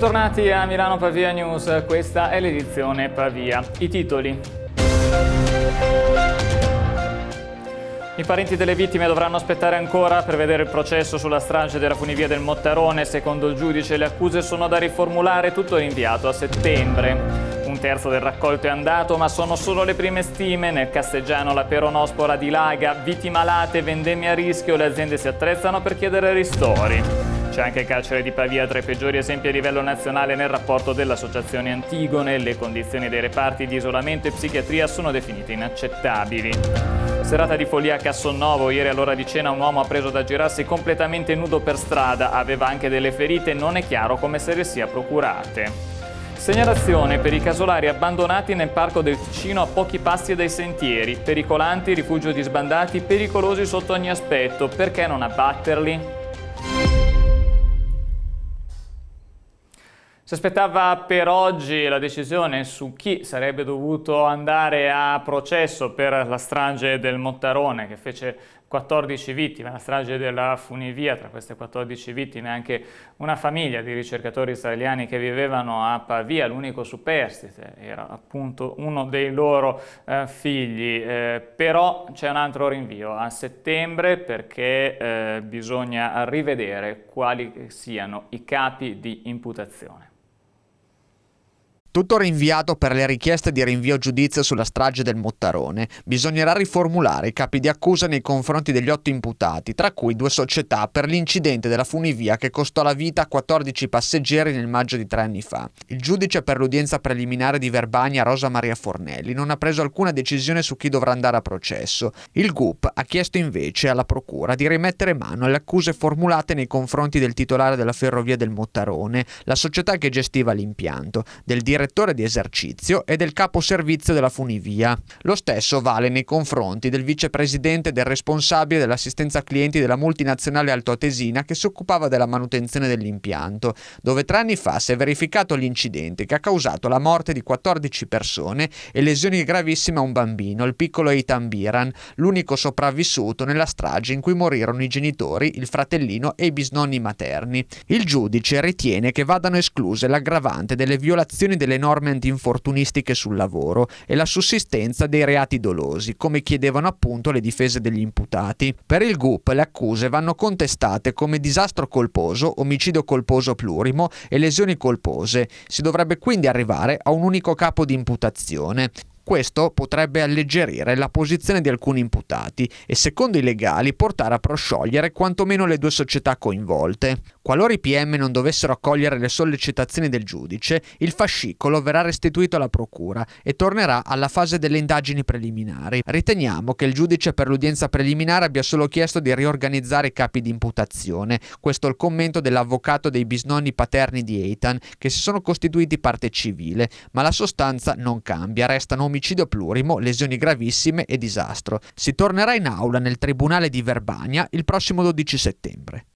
Bentornati a Milano Pavia News, questa è l'edizione Pavia. I titoli. I parenti delle vittime dovranno aspettare ancora per vedere il processo sulla strage della funivia del Mottarone. Secondo il giudice le accuse sono da riformulare, tutto rinviato a settembre. Un terzo del raccolto è andato, ma sono solo le prime stime. Nel Casteggiano la peronospora dilaga, viti malate, vendemmie a rischio, le aziende si attrezzano per chiedere ristori. C'è anche il carcere di Pavia tra i peggiori esempi a livello nazionale nel rapporto dell'Associazione Antigone. Le condizioni dei reparti di isolamento e psichiatria sono definite inaccettabili. Serata di follia a Cassonnovo, ieri all'ora di cena un uomo ha preso da girarsi completamente nudo per strada, aveva anche delle ferite, non è chiaro come se le sia procurate. Segnalazione per i casolari abbandonati nel parco del Ticino a pochi passi dai sentieri, pericolanti, rifugio di sbandati, pericolosi sotto ogni aspetto, perché non abbatterli? Si aspettava per oggi la decisione su chi sarebbe dovuto andare a processo per la strage del Mottarone che fece 14 vittime, la strage della funivia, tra queste 14 vittime anche una famiglia di ricercatori israeliani che vivevano a Pavia, l'unico superstite era appunto uno dei loro eh, figli, eh, però c'è un altro rinvio a settembre perché eh, bisogna rivedere quali siano i capi di imputazione. Tutto rinviato per le richieste di rinvio a giudizio sulla strage del Mottarone. Bisognerà riformulare i capi di accusa nei confronti degli otto imputati, tra cui due società per l'incidente della funivia che costò la vita a 14 passeggeri nel maggio di tre anni fa. Il giudice per l'udienza preliminare di Verbania Rosa Maria Fornelli non ha preso alcuna decisione su chi dovrà andare a processo. Il GUP ha chiesto invece alla procura di rimettere mano alle accuse formulate nei confronti del titolare della ferrovia del Mottarone, la società che gestiva l'impianto, del direttore direttore di esercizio e del capo servizio della funivia. Lo stesso vale nei confronti del vicepresidente del responsabile dell'assistenza clienti della multinazionale altoatesina che si occupava della manutenzione dell'impianto, dove tre anni fa si è verificato l'incidente che ha causato la morte di 14 persone e lesioni gravissime a un bambino, il piccolo Eitan Biran, l'unico sopravvissuto nella strage in cui morirono i genitori, il fratellino e i bisnonni materni. Il giudice ritiene che vadano escluse l'aggravante delle violazioni del delle norme antinfortunistiche sul lavoro e la sussistenza dei reati dolosi, come chiedevano appunto le difese degli imputati. Per il GUP le accuse vanno contestate come disastro colposo, omicidio colposo plurimo e lesioni colpose. Si dovrebbe quindi arrivare a un unico capo di imputazione. Questo potrebbe alleggerire la posizione di alcuni imputati e, secondo i legali, portare a prosciogliere quantomeno le due società coinvolte. Qualora i PM non dovessero accogliere le sollecitazioni del giudice, il fascicolo verrà restituito alla procura e tornerà alla fase delle indagini preliminari. Riteniamo che il giudice per l'udienza preliminare abbia solo chiesto di riorganizzare i capi di imputazione. Questo è il commento dell'avvocato dei bisnonni paterni di Eitan, che si sono costituiti parte civile, ma la sostanza non cambia, restano omicidi omicidio plurimo, lesioni gravissime e disastro. Si tornerà in aula nel Tribunale di Verbania il prossimo 12 settembre.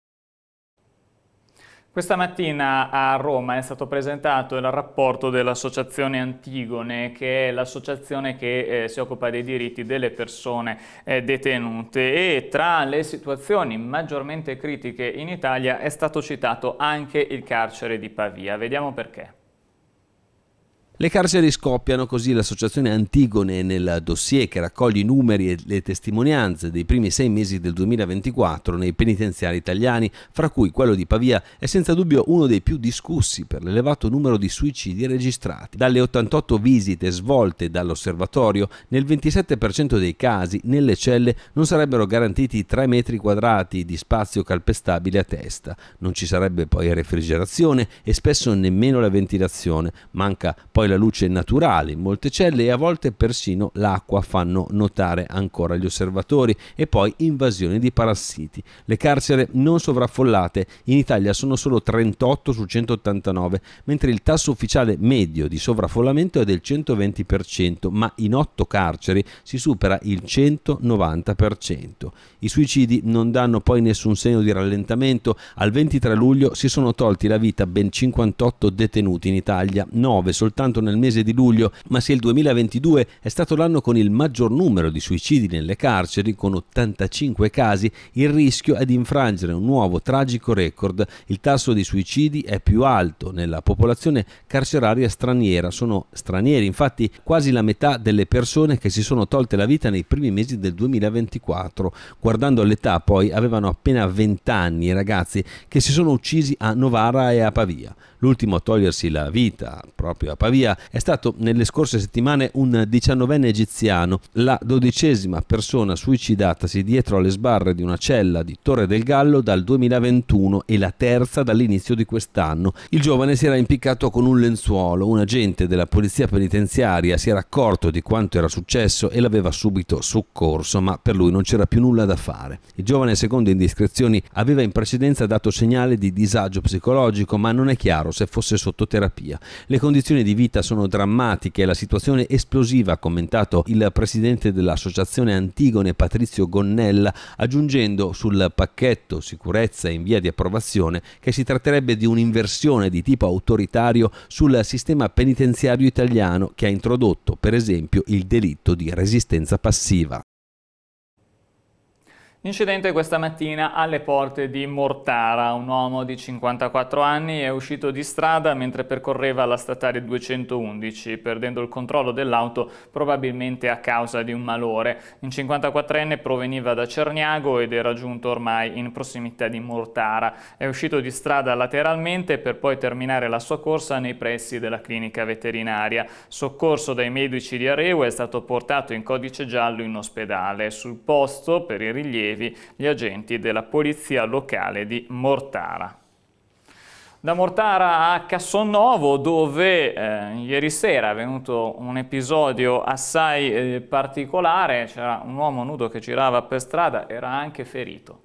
Questa mattina a Roma è stato presentato il rapporto dell'Associazione Antigone, che è l'associazione che eh, si occupa dei diritti delle persone eh, detenute e tra le situazioni maggiormente critiche in Italia è stato citato anche il carcere di Pavia. Vediamo perché. Le carceri scoppiano così l'associazione Antigone nel dossier che raccoglie i numeri e le testimonianze dei primi sei mesi del 2024 nei penitenziari italiani, fra cui quello di Pavia è senza dubbio uno dei più discussi per l'elevato numero di suicidi registrati. Dalle 88 visite svolte dall'osservatorio, nel 27% dei casi nelle celle non sarebbero garantiti 3 metri quadrati di spazio calpestabile a testa, non ci sarebbe poi refrigerazione e spesso nemmeno la ventilazione, manca poi poi la luce naturale in molte celle e a volte persino l'acqua fanno notare ancora gli osservatori e poi invasioni di parassiti. Le carcere non sovraffollate in Italia sono solo 38 su 189, mentre il tasso ufficiale medio di sovraffollamento è del 120%, ma in 8 carceri si supera il 190%. I suicidi non danno poi nessun segno di rallentamento. Al 23 luglio si sono tolti la vita ben 58 detenuti in Italia, 9 soltanto soltanto nel mese di luglio, ma se il 2022 è stato l'anno con il maggior numero di suicidi nelle carceri, con 85 casi, il rischio è di infrangere un nuovo tragico record. Il tasso di suicidi è più alto nella popolazione carceraria straniera. Sono stranieri, infatti, quasi la metà delle persone che si sono tolte la vita nei primi mesi del 2024. Guardando all'età, poi, avevano appena 20 anni i ragazzi che si sono uccisi a Novara e a Pavia. L'ultimo a togliersi la vita proprio a Pavia via è stato nelle scorse settimane un 19enne egiziano, la dodicesima persona suicidatasi dietro alle sbarre di una cella di Torre del Gallo dal 2021 e la terza dall'inizio di quest'anno. Il giovane si era impiccato con un lenzuolo, un agente della polizia penitenziaria si era accorto di quanto era successo e l'aveva subito soccorso, ma per lui non c'era più nulla da fare. Il giovane, secondo indiscrezioni, aveva in precedenza dato segnale di disagio psicologico, ma non è chiaro se fosse sotto terapia. Le condizioni di vita vita sono drammatiche, la situazione esplosiva, ha commentato il presidente dell'associazione Antigone Patrizio Gonnella, aggiungendo sul pacchetto sicurezza in via di approvazione che si tratterebbe di un'inversione di tipo autoritario sul sistema penitenziario italiano che ha introdotto per esempio il delitto di resistenza passiva. Incidente questa mattina alle porte di Mortara. Un uomo di 54 anni è uscito di strada mentre percorreva la statale 211, perdendo il controllo dell'auto probabilmente a causa di un malore. Un 54enne proveniva da Cerniago ed era giunto ormai in prossimità di Mortara. È uscito di strada lateralmente per poi terminare la sua corsa nei pressi della clinica veterinaria. Soccorso dai medici di Areu è stato portato in codice giallo in ospedale. Sul posto, per il rilievo, allievi gli agenti della polizia locale di Mortara da Mortara a Cassonovo dove eh, ieri sera è avvenuto un episodio assai eh, particolare, c'era un uomo nudo che girava per strada, era anche ferito.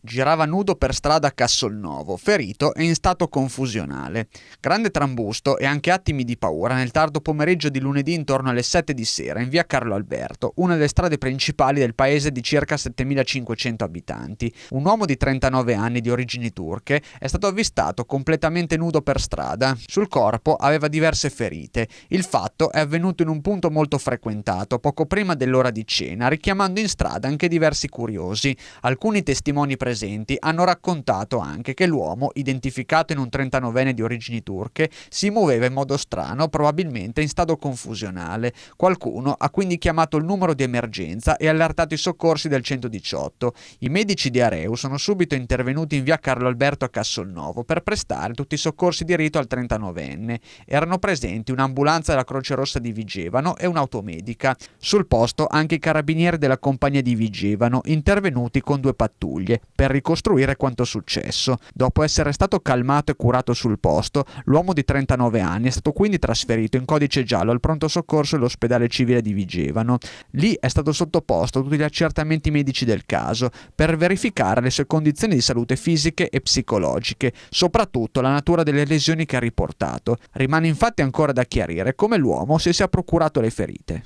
Girava nudo per strada a Cassolnovo, ferito e in stato confusionale. Grande trambusto e anche attimi di paura nel tardo pomeriggio di lunedì intorno alle 7 di sera in via Carlo Alberto, una delle strade principali del paese di circa 7500 abitanti. Un uomo di 39 anni di origini turche è stato avvistato completamente nudo per strada. Sul corpo aveva diverse ferite. Il fatto è avvenuto in un punto molto frequentato, poco prima dell'ora di cena, richiamando in strada anche diversi curiosi. Alcuni testimoni presenti presenti hanno raccontato anche che l'uomo, identificato in un 39enne di origini turche, si muoveva in modo strano, probabilmente in stato confusionale. Qualcuno ha quindi chiamato il numero di emergenza e allertato i soccorsi del 118. I medici di Areu sono subito intervenuti in via Carlo Alberto a Cassolnovo per prestare tutti i soccorsi di rito al 39enne. Erano presenti un'ambulanza della Croce Rossa di Vigevano e un'automedica. Sul posto anche i carabinieri della compagnia di Vigevano, intervenuti con due pattuglie per ricostruire quanto successo. Dopo essere stato calmato e curato sul posto, l'uomo di 39 anni è stato quindi trasferito in codice giallo al pronto soccorso dell'ospedale civile di Vigevano. Lì è stato sottoposto a tutti gli accertamenti medici del caso per verificare le sue condizioni di salute fisiche e psicologiche, soprattutto la natura delle lesioni che ha riportato. Rimane infatti ancora da chiarire come l'uomo si sia procurato le ferite.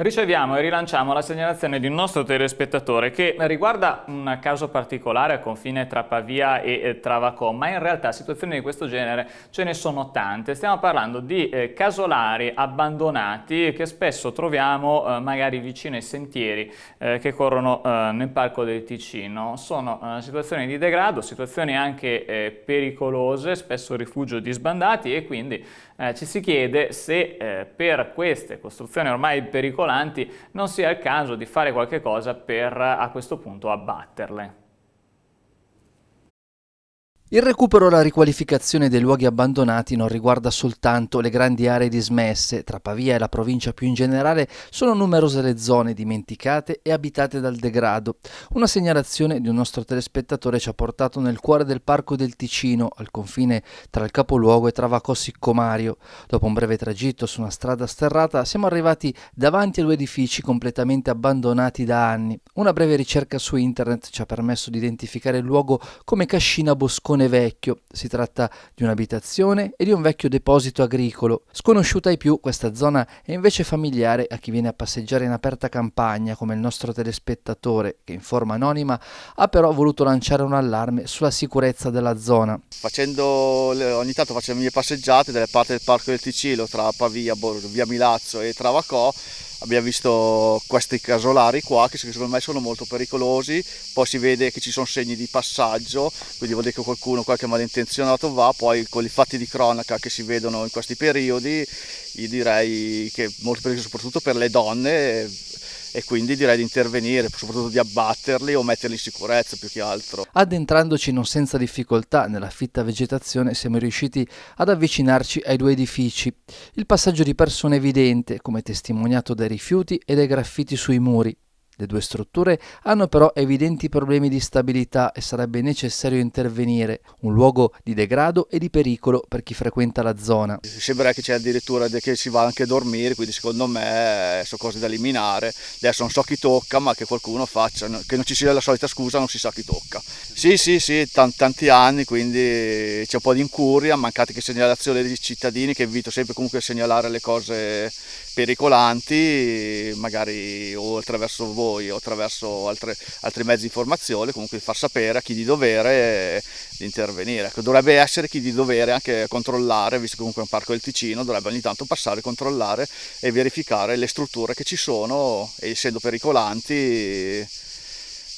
Riceviamo e rilanciamo la segnalazione di un nostro telespettatore che riguarda un caso particolare a confine tra Pavia e eh, Travacò, ma in realtà situazioni di questo genere ce ne sono tante. Stiamo parlando di eh, casolari abbandonati che spesso troviamo eh, magari vicino ai sentieri che corrono nel Parco del Ticino. Sono situazioni di degrado, situazioni anche pericolose, spesso rifugio di sbandati e quindi eh, ci si chiede se eh, per queste costruzioni ormai pericolanti non sia il caso di fare qualche cosa per eh, a questo punto abbatterle. Il recupero e la riqualificazione dei luoghi abbandonati non riguarda soltanto le grandi aree dismesse, tra Pavia e la provincia più in generale sono numerose le zone dimenticate e abitate dal degrado. Una segnalazione di un nostro telespettatore ci ha portato nel cuore del Parco del Ticino, al confine tra il capoluogo e Travacossi Mario. Dopo un breve tragitto su una strada sterrata siamo arrivati davanti a due edifici completamente abbandonati da anni. Una breve ricerca su internet ci ha permesso di identificare il luogo come Cascina Boscone Portone Vecchio. Si tratta di un'abitazione e di un vecchio deposito agricolo. Sconosciuta ai più, questa zona è invece familiare a chi viene a passeggiare in aperta campagna, come il nostro telespettatore, che in forma anonima ha però voluto lanciare un allarme sulla sicurezza della zona. Facendo, ogni tanto facendo le mie passeggiate dalle parti del Parco del Ticilo, tra Pavia, Via Milazzo e Travacò, abbiamo visto questi casolari qua che secondo me sono molto pericolosi poi si vede che ci sono segni di passaggio quindi vuol dire che qualcuno qualche malintenzionato va poi con i fatti di cronaca che si vedono in questi periodi io direi che è molto pericoloso soprattutto per le donne e quindi direi di intervenire, soprattutto di abbatterli o metterli in sicurezza più che altro. Addentrandoci non senza difficoltà nella fitta vegetazione siamo riusciti ad avvicinarci ai due edifici. Il passaggio di persone è evidente, come testimoniato dai rifiuti e dai graffiti sui muri. Le due strutture hanno però evidenti problemi di stabilità e sarebbe necessario intervenire, un luogo di degrado e di pericolo per chi frequenta la zona. Sembra che c'è addirittura che si va anche a dormire, quindi secondo me eh, sono cose da eliminare. Adesso non so chi tocca, ma che qualcuno faccia, che non ci sia la solita scusa, non si sa chi tocca. Sì, sì, sì, tanti, anni, quindi c'è un po' di incuria, mancate che segnalazione dei cittadini che invito sempre comunque a segnalare le cose pericolanti, magari o attraverso voi voi o attraverso altre, altri mezzi di informazione, comunque di far sapere a chi di dovere eh, di intervenire. Ecco, dovrebbe essere chi di dovere anche controllare, visto che comunque è un parco del Ticino, dovrebbe ogni tanto passare, controllare e verificare le strutture che ci sono e essendo pericolanti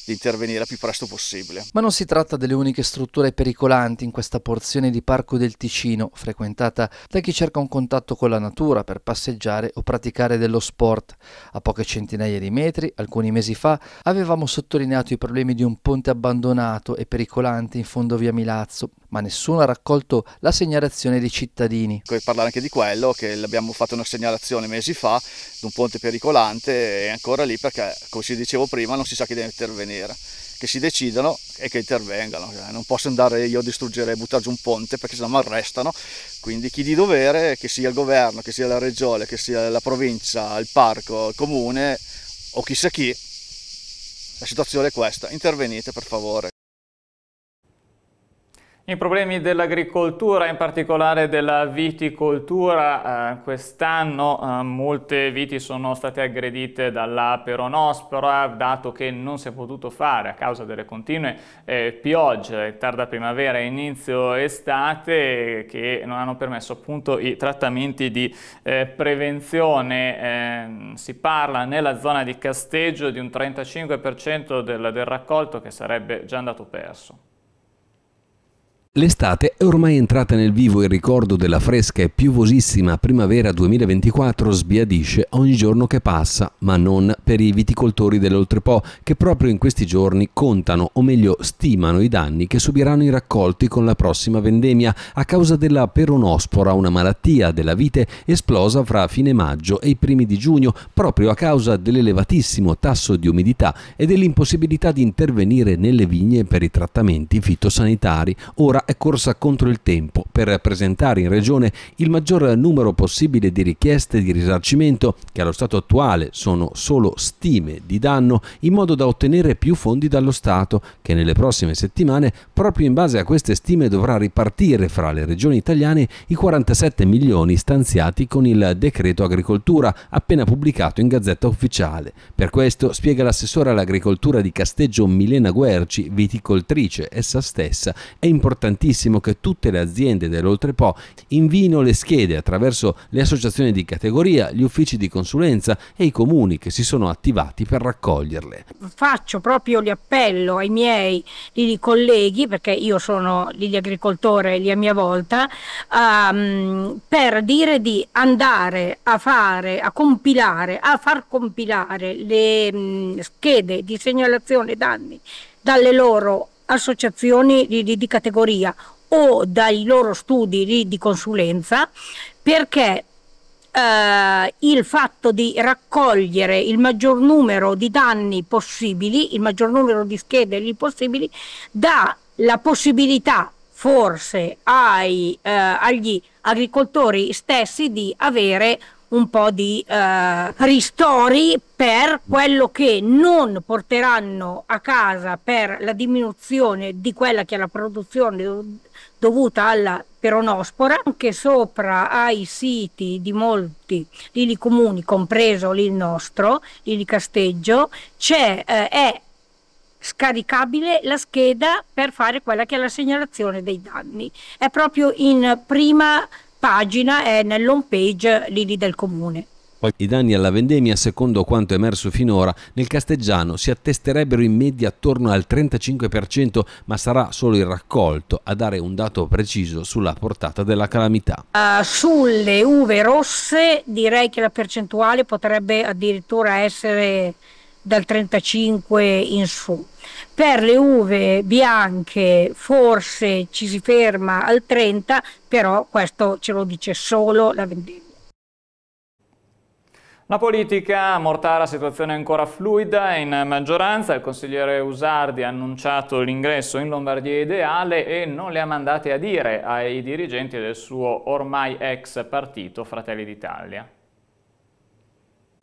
di intervenire il più presto possibile. Ma non si tratta delle uniche strutture pericolanti in questa porzione di Parco del Ticino, frequentata da chi cerca un contatto con la natura per passeggiare o praticare dello sport. A poche centinaia di metri, alcuni mesi fa, avevamo sottolineato i problemi di un ponte abbandonato e pericolante in fondo via Milazzo, ma nessuno ha raccolto la segnalazione dei cittadini. Puoi parlare anche di quello, che abbiamo fatto una segnalazione mesi fa di un ponte pericolante e ancora lì perché, come si dicevo prima, non si sa chi deve intervenire che si decidano e che intervengano. Cioè, non posso andare io a distruggere e buttare giù un ponte perché sennò mi arrestano. Quindi chi di dovere, che sia il governo, che sia la regione, che sia la provincia, il parco, il comune o chissà chi, la situazione è questa. Intervenite per favore. I problemi dell'agricoltura, in particolare della viticoltura, eh, quest'anno eh, molte viti sono state aggredite dalla peronospora, dato che non si è potuto fare a causa delle continue eh, piogge, tarda primavera e inizio estate, che non hanno permesso appunto i trattamenti di eh, prevenzione. Ehm, si parla nella zona di Casteggio di un 35% del, del raccolto che sarebbe già andato perso. L'estate è ormai entrata nel vivo e il ricordo della fresca e piovosissima primavera 2024 sbiadisce ogni giorno che passa, ma non per i viticoltori dell'Oltrepo che proprio in questi giorni contano o meglio stimano i danni che subiranno i raccolti con la prossima vendemmia a causa della peronospora, una malattia della vite esplosa fra fine maggio e i primi di giugno proprio a causa dell'elevatissimo tasso di umidità e dell'impossibilità di intervenire nelle vigne per i trattamenti fitosanitari. Ora Camorra è corsa contro il tempo per presentare in Regione il maggior numero possibile di richieste di risarcimento che allo stato attuale sono solo stime di danno in modo da ottenere più fondi dallo Stato che nelle prossime settimane proprio in base a queste stime dovrà ripartire fra le regioni italiane i 47 milioni stanziati con il decreto agricoltura appena pubblicato in Gazzetta Ufficiale. Per questo spiega l'assessore all'agricoltura di Casteggio Milena Guerci, viticoltrice essa stessa, è importante importantissimo che tutte le aziende dell'Oltrepo invino le schede attraverso le associazioni di categoria, gli uffici di consulenza e i comuni che si sono attivati per raccoglierle. Faccio proprio l'appello ai miei Lili colleghi, perché io sono Lili agricoltore lì a mia volta, um, per dire di andare a fare, a compilare, a far compilare le mh, mm, schede di segnalazione danni dalle loro associazioni di, di, di categoria o dai loro studi di, di consulenza perché eh, il fatto di raccogliere il maggior numero di danni possibili, il maggior numero di schede possibili, dà la possibilità forse ai, eh, agli agricoltori stessi di avere un po' di eh, ristori per quello che non porteranno a casa per la diminuzione di quella che è la produzione dovuta alla peronospora, anche sopra ai siti di molti lili comuni, compreso il nostro, Lili Casteggio, c'è, eh, è scaricabile la scheda per fare quella che è la segnalazione dei danni. È proprio in prima pagina e nell'home page lì del comune. I danni alla vendemmia, secondo quanto emerso finora, nel Casteggiano si attesterebbero in media attorno al 35%, ma sarà solo il raccolto a dare un dato preciso sulla portata della calamità. Uh, sulle uve rosse direi che la percentuale potrebbe addirittura essere dal 35 in su. Per le uve bianche forse ci si ferma al 30, però questo ce lo dice solo la vendetta. La politica, a Mortara, situazione ancora fluida in maggioranza, il consigliere Usardi ha annunciato l'ingresso in Lombardia ideale e non le ha mandate a dire ai dirigenti del suo ormai ex partito Fratelli d'Italia.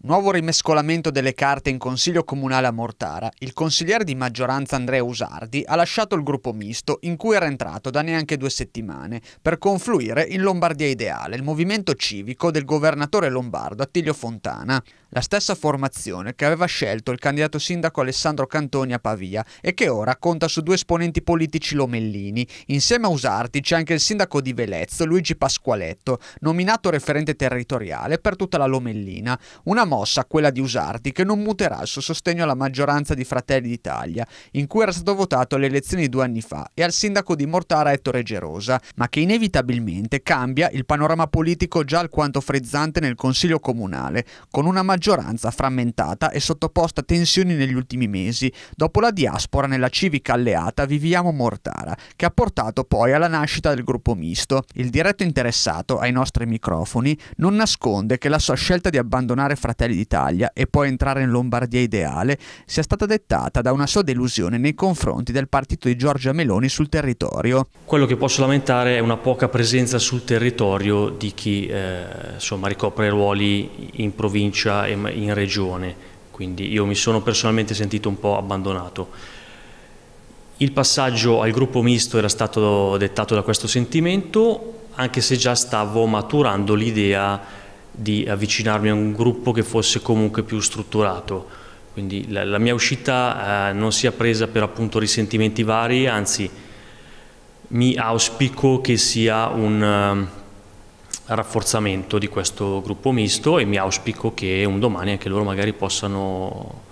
Nuovo rimescolamento delle carte in Consiglio Comunale a Mortara. Il consigliere di maggioranza Andrea Usardi ha lasciato il gruppo misto in cui era entrato da neanche due settimane per confluire in Lombardia Ideale, il movimento civico del governatore lombardo Attilio Fontana, la stessa formazione che aveva scelto il candidato sindaco Alessandro Cantoni a Pavia e che ora conta su due esponenti politici lomellini. Insieme a Usardi c'è anche il sindaco di Velezzo Luigi Pasqualetto, nominato referente territoriale per tutta la Lomellina. Una mossa, quella di Usardi, che non muterà il suo sostegno alla maggioranza di Fratelli d'Italia, in cui era stato votato alle elezioni due anni fa, e al sindaco di Mortara Ettore Gerosa, ma che inevitabilmente cambia il panorama politico già alquanto frizzante nel Consiglio Comunale, con una maggioranza frammentata e sottoposta a tensioni negli ultimi mesi, dopo la diaspora nella civica alleata Viviamo Mortara, che ha portato poi alla nascita del gruppo misto. Il diretto interessato ai nostri microfoni non nasconde che la sua scelta di abbandonare Fratelli Fratelli d'Italia e poi entrare in Lombardia ideale sia stata dettata da una sua delusione nei confronti del partito di Giorgia Meloni sul territorio. Quello che posso lamentare è una poca presenza sul territorio di chi eh, insomma, ricopre ruoli in provincia e in regione, quindi io mi sono personalmente sentito un po' abbandonato. Il passaggio al gruppo misto era stato dettato da questo sentimento, anche se già stavo maturando l'idea di avvicinarmi a un gruppo che fosse comunque più strutturato. Quindi la, la mia uscita eh, non sia presa per appunto risentimenti vari, anzi mi auspico che sia un uh, rafforzamento di questo gruppo misto e mi auspico che un domani anche loro magari possano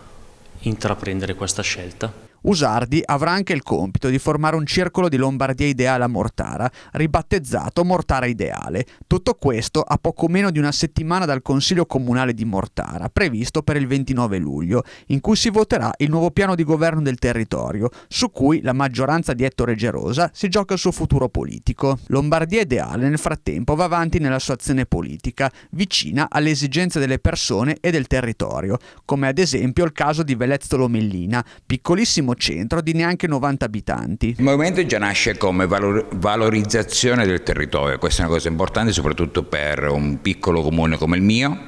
intraprendere questa scelta. Usardi avrà anche il compito di formare un circolo di Lombardia ideale a Mortara, ribattezzato Mortara ideale. Tutto questo a poco meno di una settimana dal Consiglio Comunale di Mortara, previsto per il 29 luglio, in cui si voterà il nuovo piano di governo del territorio, su cui la maggioranza di Ettore Gerosa si gioca il suo futuro politico. Lombardia ideale nel frattempo va avanti nella sua azione politica, vicina alle esigenze delle persone e del territorio, come ad esempio il caso di Velezzo Lomellina, piccolissimo centro di neanche 90 abitanti. Il movimento già nasce come valorizzazione del territorio, questa è una cosa importante soprattutto per un piccolo comune come il mio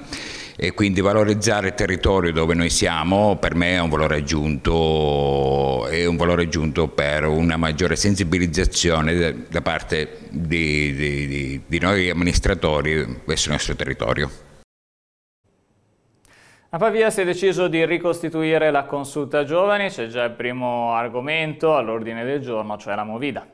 e quindi valorizzare il territorio dove noi siamo per me è un valore aggiunto, è un valore aggiunto per una maggiore sensibilizzazione da parte di, di, di noi amministratori verso il nostro territorio. A Pavia si è deciso di ricostituire la consulta giovani, c'è già il primo argomento all'ordine del giorno, cioè la Movida.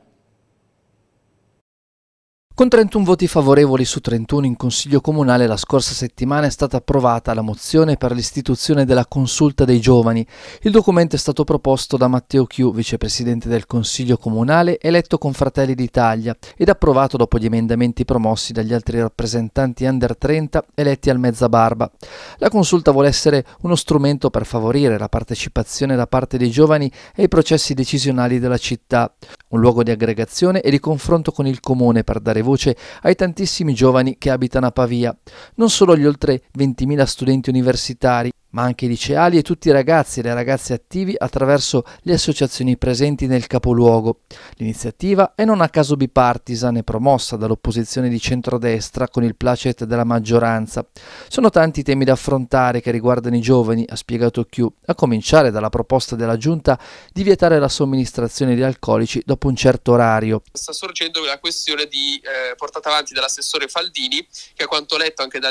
Con 31 voti favorevoli su 31 in Consiglio Comunale la scorsa settimana è stata approvata la mozione per l'istituzione della Consulta dei Giovani. Il documento è stato proposto da Matteo Chiu, vicepresidente del Consiglio Comunale, eletto con Fratelli d'Italia, ed approvato dopo gli emendamenti promossi dagli altri rappresentanti under 30 eletti al mezza barba. La consulta vuole essere uno strumento per favorire la partecipazione da parte dei giovani ai processi decisionali della città, un luogo di aggregazione e di confronto con il comune per dare voce ai tantissimi giovani che abitano a Pavia, non solo gli oltre 20.000 studenti universitari, ma anche i liceali e tutti i ragazzi e le ragazze attivi attraverso le associazioni presenti nel capoluogo. L'iniziativa è non a caso bipartisan e promossa dall'opposizione di centrodestra con il placet della maggioranza. Sono tanti i temi da affrontare che riguardano i giovani, ha spiegato Q, a cominciare dalla proposta della Giunta di vietare la somministrazione di alcolici dopo un certo orario. Sta sorgendo la questione di, eh, portata avanti dall'assessore Faldini, che a quanto letto anche da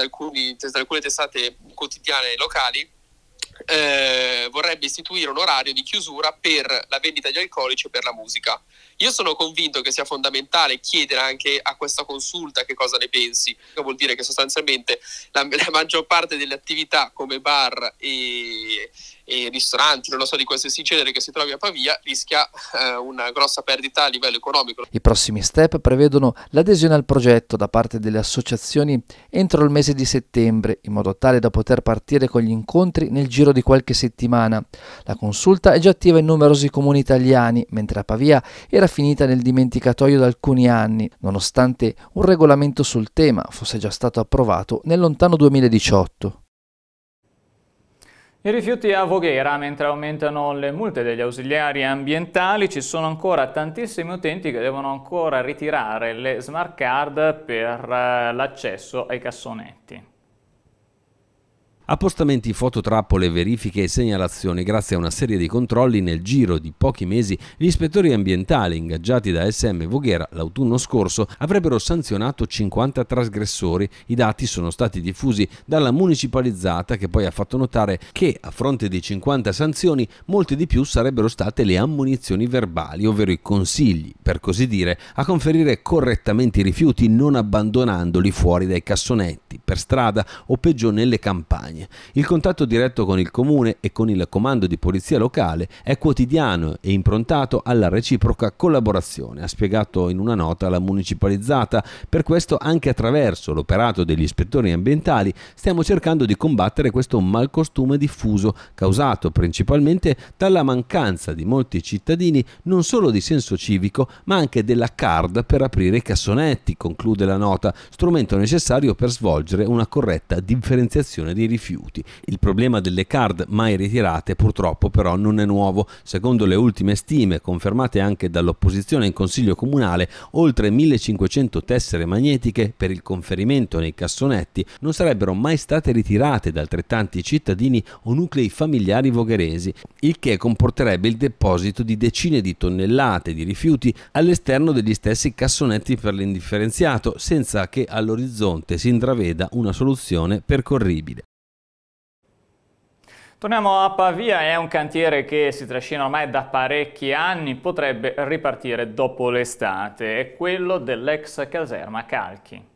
alcune testate quotidiane locali, eh, vorrebbe istituire un orario di chiusura per la vendita di alcolici e per la musica. Io sono convinto che sia fondamentale chiedere anche a questa consulta che cosa ne pensi, che vuol dire che sostanzialmente la, la maggior parte delle attività come bar e, e, ristoranti, non lo so, di qualsiasi genere che si trovi a Pavia, rischia eh, una grossa perdita a livello economico. I prossimi step prevedono l'adesione al progetto da parte delle associazioni entro il mese di settembre, in modo tale da poter partire con gli incontri nel giro di qualche settimana. La consulta è già attiva in numerosi comuni italiani, mentre a Pavia era finita nel dimenticatoio da alcuni anni, nonostante un regolamento sul tema fosse già stato approvato nel lontano 2018. I rifiuti a Voghera, mentre aumentano le multe degli ausiliari ambientali, ci sono ancora tantissimi utenti che devono ancora ritirare le smart card per eh, l'accesso ai cassonetti. Appostamenti, fototrappole, verifiche e segnalazioni grazie a una serie di controlli nel giro di pochi mesi gli ispettori ambientali ingaggiati da SM Voghera l'autunno scorso avrebbero sanzionato 50 trasgressori. I dati sono stati diffusi dalla municipalizzata che poi ha fatto notare che a fronte di 50 sanzioni molte di più sarebbero state le ammunizioni verbali, ovvero i consigli, per così dire, a conferire correttamente i rifiuti non abbandonandoli fuori dai cassonetti, per strada o peggio nelle campagne campagne. Il contatto diretto con il comune e con il comando di polizia locale è quotidiano e improntato alla reciproca collaborazione, ha spiegato in una nota la municipalizzata. Per questo anche attraverso l'operato degli ispettori ambientali stiamo cercando di combattere questo malcostume diffuso causato principalmente dalla mancanza di molti cittadini non solo di senso civico ma anche della card per aprire i cassonetti, conclude la nota, strumento necessario per svolgere una corretta differenziazione dei rifiuti rifiuti. Il problema delle card mai ritirate purtroppo però non è nuovo. Secondo le ultime stime, confermate anche dall'opposizione in Consiglio Comunale, oltre 1500 tessere magnetiche per il conferimento nei cassonetti non sarebbero mai state ritirate da altrettanti cittadini o nuclei familiari vogheresi, il che comporterebbe il deposito di decine di tonnellate di rifiuti all'esterno degli stessi cassonetti per l'indifferenziato, senza che all'orizzonte si intraveda una soluzione percorribile. Torniamo a Pavia, è un cantiere che si trascina ormai da parecchi anni, potrebbe ripartire dopo l'estate, è quello dell'ex caserma Calchi.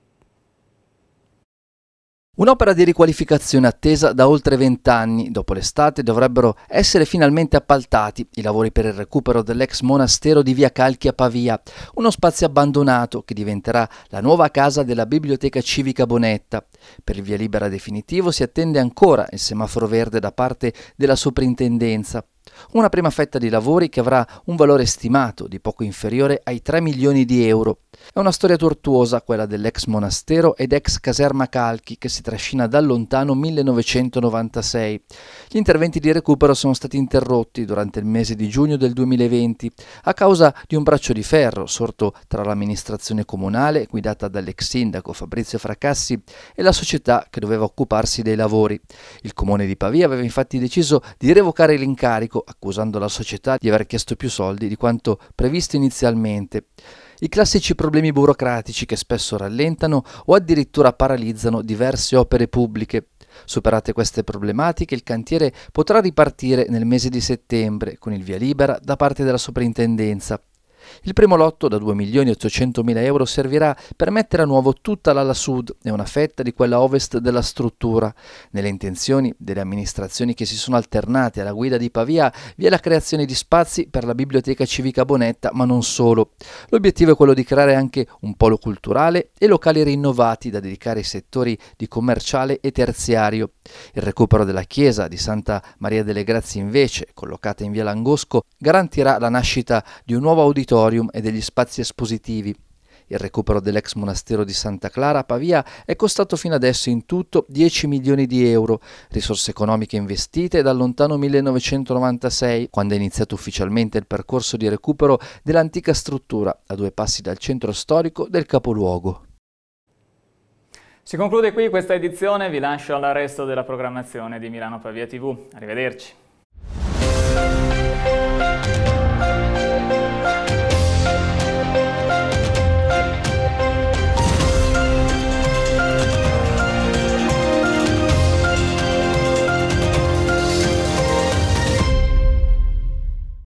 Un'opera di riqualificazione attesa da oltre vent'anni. Dopo l'estate dovrebbero essere finalmente appaltati i lavori per il recupero dell'ex monastero di Via Calchi a Pavia, uno spazio abbandonato che diventerà la nuova casa della Biblioteca Civica Bonetta. Per il via libera definitivo si attende ancora il semaforo verde da parte della soprintendenza. Una prima fetta di lavori che avrà un valore stimato di poco inferiore ai 3 milioni di euro. È una storia tortuosa quella dell'ex monastero ed ex caserma Calchi che si trascina dal lontano 1996. Gli interventi di recupero sono stati interrotti durante il mese di giugno del 2020 a causa di un braccio di ferro sorto tra l'amministrazione comunale, guidata dall'ex sindaco Fabrizio Fracassi, e la società che doveva occuparsi dei lavori. Il comune di Pavia aveva infatti deciso di revocare l'incarico, accusando la società di aver chiesto più soldi di quanto previsto inizialmente. I classici problemi burocratici che spesso rallentano o addirittura paralizzano diverse opere pubbliche. Superate queste problematiche, il cantiere potrà ripartire nel mese di settembre con il via libera da parte della soprintendenza. Il primo lotto da 2.800.000 euro servirà per mettere a nuovo tutta l'ala sud e una fetta di quella ovest della struttura. Nelle intenzioni delle amministrazioni che si sono alternate alla guida di Pavia vi è la creazione di spazi per la biblioteca civica Bonetta, ma non solo. L'obiettivo è quello di creare anche un polo culturale e locali rinnovati da dedicare ai settori di commerciale e terziario. Il recupero della chiesa di Santa Maria delle Grazie invece, collocata in via Langosco, garantirà la nascita di un nuovo auditorio auditorium e degli spazi espositivi. Il recupero dell'ex monastero di Santa Clara a Pavia è costato fino adesso in tutto 10 milioni di euro, risorse economiche investite dal lontano 1996, quando è iniziato ufficialmente il percorso di recupero dell'antica struttura, a due passi dal centro storico del capoluogo. Si conclude qui questa edizione, vi lascio al resto della programmazione di Milano Pavia TV. Arrivederci.